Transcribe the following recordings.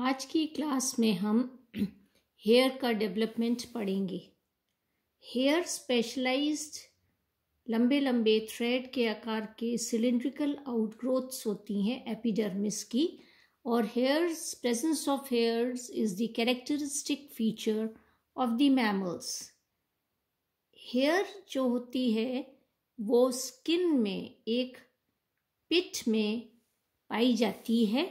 आज की क्लास में हम हेयर का डेवलपमेंट पढ़ेंगे हेयर स्पेशलाइज्ड लंबे लंबे थ्रेड के आकार के सिलिंड्रिकल आउटग्रोथ्स होती हैं एपिडर्मिस की और hairs presence of hairs is the characteristic feature of the mammals hair जो होती है वो स्किन में एक पिट में पाई जाती है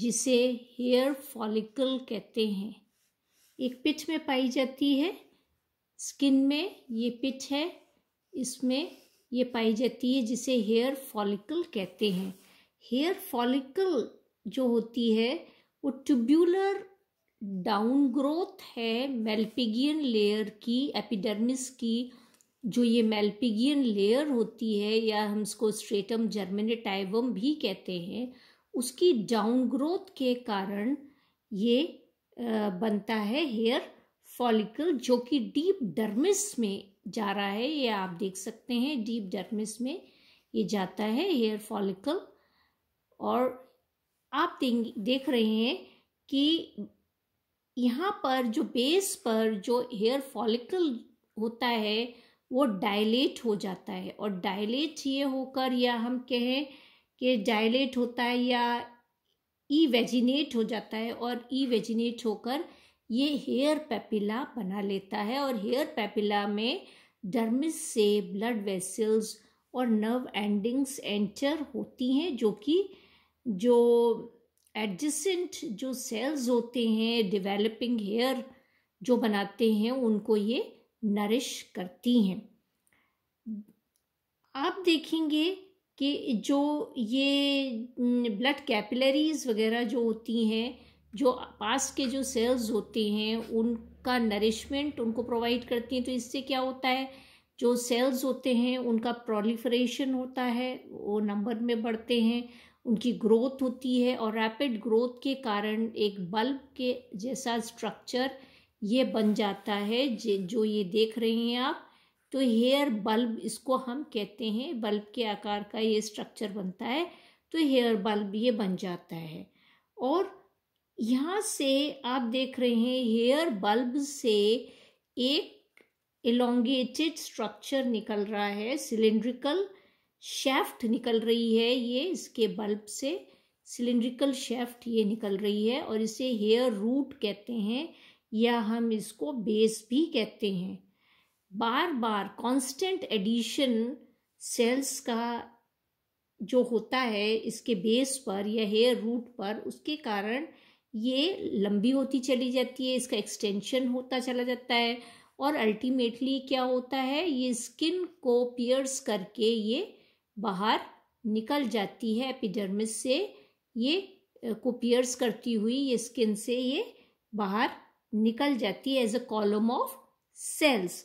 जिसे हेयर फॉलिकल कहते हैं एक पिठ में पाई जाती है स्किन में ये पिठ है इसमें ये पाई जाती है जिसे हेयर फॉलिकल कहते हैं हेयर फॉलिकल जो होती है वो ट्यूब्यूलर डाउन ग्रोथ है मेल्पिगियन लेयर की एपिडर्मिस की जो ये मेल्पिगियन लेयर होती है या हम इसको स्ट्रेटम जर्मिनेटाइवम भी कहते हैं उसकी डाउन ग्रोथ के कारण ये बनता है हेयर फॉलिकल जो कि डीप डर्मिस में जा रहा है ये आप देख सकते हैं डीप डर्मिस में ये जाता है हेयर फॉलिकल और आप देख रहे हैं कि यहाँ पर जो बेस पर जो हेयर फॉलिकल होता है वो डायलेट हो जाता है और डायलेट ये होकर या हम कहें ये डायलेट होता है या ई वेजिनेट हो जाता है और ई वेजिनेट होकर ये हेयर पेपिला बना लेता है और हेयर पेपिला में डर्मिस से ब्लड वेसल्स और नर्व एंडिंग्स एंटर होती हैं जो कि जो एडजस्टेंट जो सेल्स होते हैं डेवलपिंग हेयर जो बनाते हैं उनको ये नरिश करती हैं आप देखेंगे कि जो ये ब्लड कैपिलरीज वगैरह जो होती हैं जो पास के जो सेल्स होते हैं उनका नरिशमेंट उनको प्रोवाइड करती हैं तो इससे क्या होता है जो सेल्स होते हैं उनका प्रोलिफरेशन होता है वो नंबर में बढ़ते हैं उनकी ग्रोथ होती है और रैपिड ग्रोथ के कारण एक बल्ब के जैसा स्ट्रक्चर ये बन जाता है जो ये देख रहे हैं आप तो हेयर बल्ब इसको हम कहते हैं बल्ब के आकार का ये स्ट्रक्चर बनता है तो हेयर बल्ब ये बन जाता है और यहाँ से आप देख रहे हैं हेयर बल्ब से एक एलोंगेटेड स्ट्रक्चर निकल रहा है सिलेंड्रिकल शेफ्ट निकल रही है ये इसके बल्ब से सिलेंड्रिकल शेफ्ट ये निकल रही है और इसे हेयर रूट कहते हैं या हम इसको बेस भी कहते हैं बार बार कांस्टेंट एडिशन सेल्स का जो होता है इसके बेस पर या हेयर रूट पर उसके कारण ये लंबी होती चली जाती है इसका एक्सटेंशन होता चला जाता है और अल्टीमेटली क्या होता है ये स्किन को पियर्स करके ये बाहर निकल जाती है एपिडर्मिस से ये को पियर्स करती हुई ये स्किन से ये बाहर निकल जाती है as a column of cells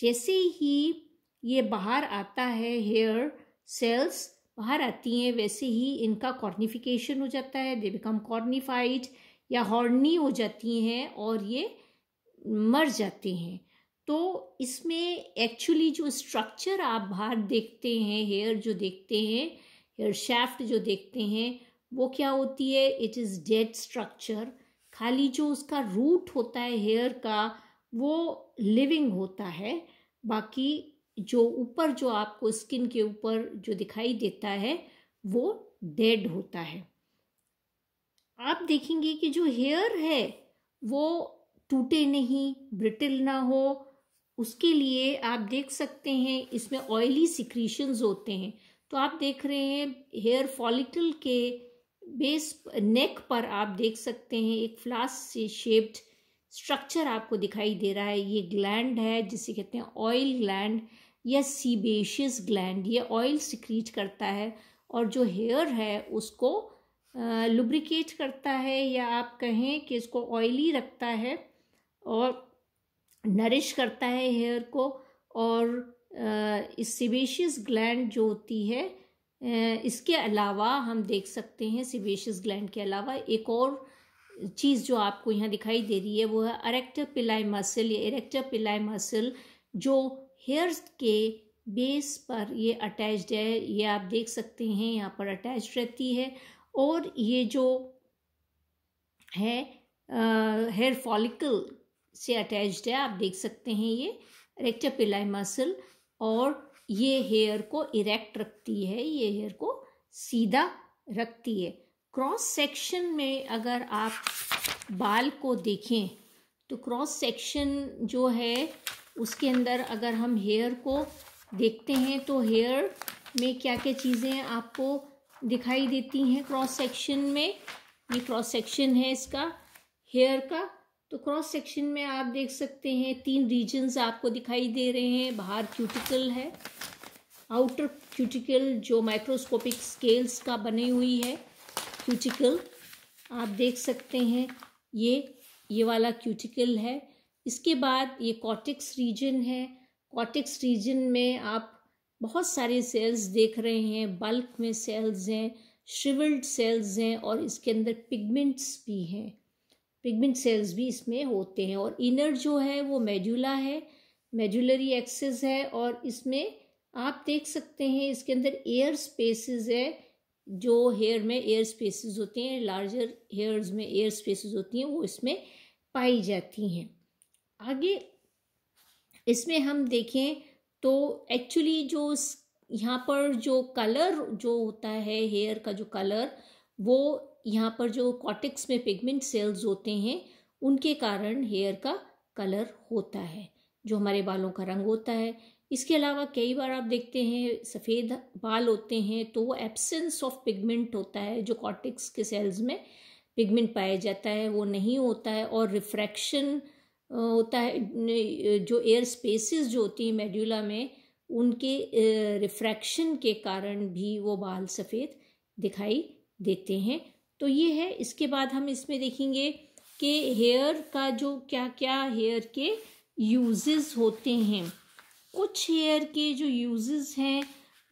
जैसे ही ये बाहर आता है हेयर सेल्स बाहर आती हैं वैसे ही इनका कॉर्निफिकेशन हो जाता है दे बिकम कॉर्निफाइड या हॉर्नी हो जाती हैं और ये मर जाते हैं तो इसमें एक्चुअली जो स्ट्रक्चर आप बाहर देखते हैं हेयर जो देखते हैं हेयर शैफ्ट जो देखते हैं वो क्या होती है इट इज़ डेड स्ट्रक्चर खाली जो उसका रूट होता है हेयर का वो लिविंग होता है बाकी जो ऊपर जो आपको स्किन के ऊपर जो दिखाई देता है वो डेड होता है आप देखेंगे कि जो हेयर है वो टूटे नहीं ब्रिटिल ना हो उसके लिए आप देख सकते हैं इसमें ऑयली सिक्रीशंस होते हैं तो आप देख रहे हैं हेयर फॉलिकल के बेस नेक पर आप देख सकते हैं एक फ्लास्क से शेप्ड स्ट्रक्चर आपको दिखाई दे रहा है ये ग्लैंड है जिसे कहते हैं ऑयल ग्लैंड या सीबेशियस ग्लैंड ये ऑयल सिक्रीट करता है और जो हेयर है उसको लुब्रिकेट करता है या आप कहें कि इसको ऑयली रखता है और नरिश करता है हेयर को और इस सीबेशियस ग्लैंड जो होती है इसके अलावा हम देख सकते हैं सीबेशियस ग्लैंड के अलावा एक और चीज़ जो आपको यहाँ दिखाई दे रही है वो है अरेक्टर पिलाई मसल ये इरेक्टर पिलाई मसल जो हेयर्स के बेस पर ये अटैच्ड है ये आप देख सकते हैं यहाँ पर अटैच रहती है और ये जो है हेयर फॉलिकल से अटैच्ड है आप देख सकते हैं ये रेक्टर पिलाई मसल और ये हेयर को इरेक्ट रखती है ये हेयर को सीधा रखती है क्रॉस सेक्शन में अगर आप बाल को देखें तो क्रॉस सेक्शन जो है उसके अंदर अगर हम हेयर को देखते हैं तो हेयर में क्या क्या चीज़ें आपको दिखाई देती हैं क्रॉस सेक्शन में ये क्रॉस सेक्शन है इसका हेयर का तो क्रॉस सेक्शन में आप देख सकते हैं तीन रीजन्स आपको दिखाई दे रहे हैं बाहर क्यूटिकल है आउटर क्यूटिकल जो माइक्रोस्कोपिक स्केल्स का बनी हुई है क्यूटिकल आप देख सकते हैं ये ये वाला क्यूटिकल है इसके बाद ये कॉटिक्स रीजन है कॉटिक्स रीजन में आप बहुत सारे सेल्स देख रहे हैं बल्क में सेल्स हैं शिवल्ड सेल्स हैं और इसके अंदर पिगमेंट्स भी हैं पिगमेंट सेल्स भी इसमें होते हैं और इनर जो है वो मेडुला है मेजुलरी एक्सेस है और इसमें आप देख सकते हैं इसके अंदर एयर स्पेसेस है जो हेयर में एयर स्पेसेस होते हैं लार्जर हेयर्स में एयर स्पेसेस होती हैं वो इसमें पाई जाती हैं आगे इसमें हम देखें तो एक्चुअली जो यहाँ पर जो कलर जो होता है हेयर का जो कलर वो यहाँ पर जो कॉटिक्स में पिगमेंट सेल्स होते हैं उनके कारण हेयर का कलर होता है जो हमारे बालों का रंग होता है इसके अलावा कई बार आप देखते हैं सफ़ेद बाल होते हैं तो वो एब्सेंस ऑफ पिगमेंट होता है जो कॉटिक्स के सेल्स में पिगमेंट पाया जाता है वो नहीं होता है और रिफ्रैक्शन होता है जो एयर स्पेसेस जो होती हैं मेड्यूला में उनके रिफ्रैक्शन के कारण भी वो बाल सफ़ेद दिखाई देते हैं तो ये है इसके बाद हम इसमें देखेंगे कि हेयर का जो क्या क्या हेयर के यूजेस होते हैं कुछ हेयर के जो यूजेस हैं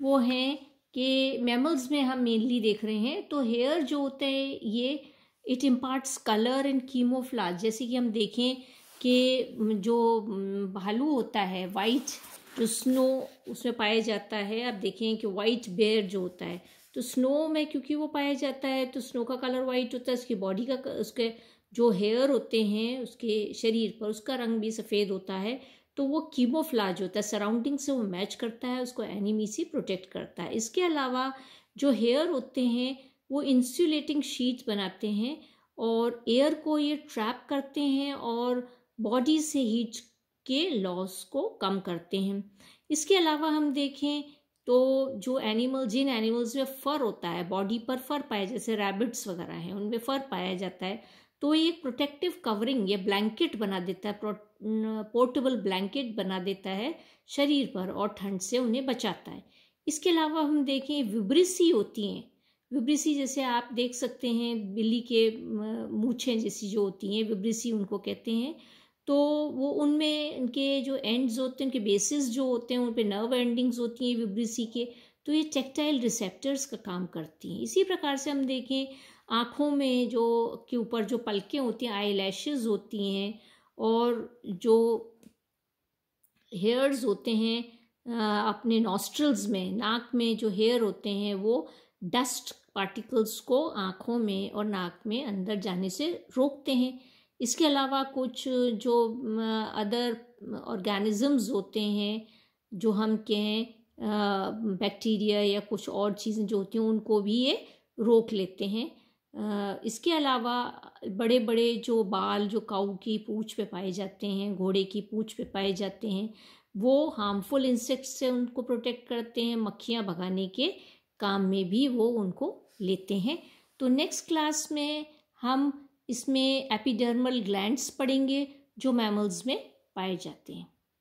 वो हैं कि मेमल्स में हम मेनली देख रहे हैं तो हेयर जो होते हैं ये it imparts colour and camouflage जैसे कि हम देखें कि जो हम्म, भालू होता है वाइट जो स्नो उसमें पाया जाता है आप देखें कि वाइट बेयर जो होता है तो स्नो में क्योंकि वो पाया जाता है तो स्नो का कलर वाइट होता है उसकी बॉडी का उसके जो हेयर होते हैं उसके शरीर पर उसका रंग भी सफ़ेद होता है तो वो कीमोफ्लाज होता है सराउंडिंग से वो मैच करता है उसको एनिमी से प्रोटेक्ट करता है इसके अलावा जो हेयर होते हैं वो इंसुलेटिंग शीट बनाते हैं और एयर को ये ट्रैप करते हैं और बॉडी से हीट के लॉस को कम करते हैं इसके अलावा हम देखें तो जो एनिमल जिन एनिमल्स में फ़र होता है बॉडी पर फर पाया जैसे रैबिट्स वगैरह हैं उनमें फ़र पाया जाता है तो ये एक प्रोटेक्टिव कवरिंग या ब्लैंकेट बना देता है पोर्टेबल ब्लैंकेट बना देता है शरीर पर और ठंड से उन्हें बचाता है इसके अलावा हम देखें विब्रिसी होती हैं विब्रिसी जैसे आप देख सकते हैं बिल्ली के मूछें जैसी जो होती हैं विब्रिसी उनको कहते हैं तो वो उनमें इनके जो एंड्स होते हैं उनके बेसिस जो होते हैं उन पर नर्व एंडिंग्स होती हैं विब्रिसी के तो ये टेक्टाइल रिसेप्टर्स का काम करती हैं इसी प्रकार से हम देखें आँखों में जो के ऊपर जो पलकें होती हैं आई लैशेज़ होती हैं और जो हेयर्स होते हैं अपने नॉस्ट्रल्स में नाक में जो हेयर होते हैं वो डस्ट पार्टिकल्स को आँखों में और नाक में अंदर जाने से रोकते हैं इसके अलावा कुछ जो अदर ऑर्गेनिज़म्स होते हैं जो हम कहें बैक्टीरिया या कुछ और चीज़ें जो होती हैं उनको भी ये रोक लेते हैं इसके अलावा बड़े बड़े जो बाल जो काऊ की पूछ पे पाए जाते हैं घोड़े की पूछ पे पाए जाते हैं वो हार्मफुल इंसेक्ट्स से उनको प्रोटेक्ट करते हैं मक्खियाँ भगाने के काम में भी वो उनको लेते हैं तो नेक्स्ट क्लास में हम इसमें एपिडर्मल ग्लैंड्स पढ़ेंगे जो मैमल्स में पाए जाते हैं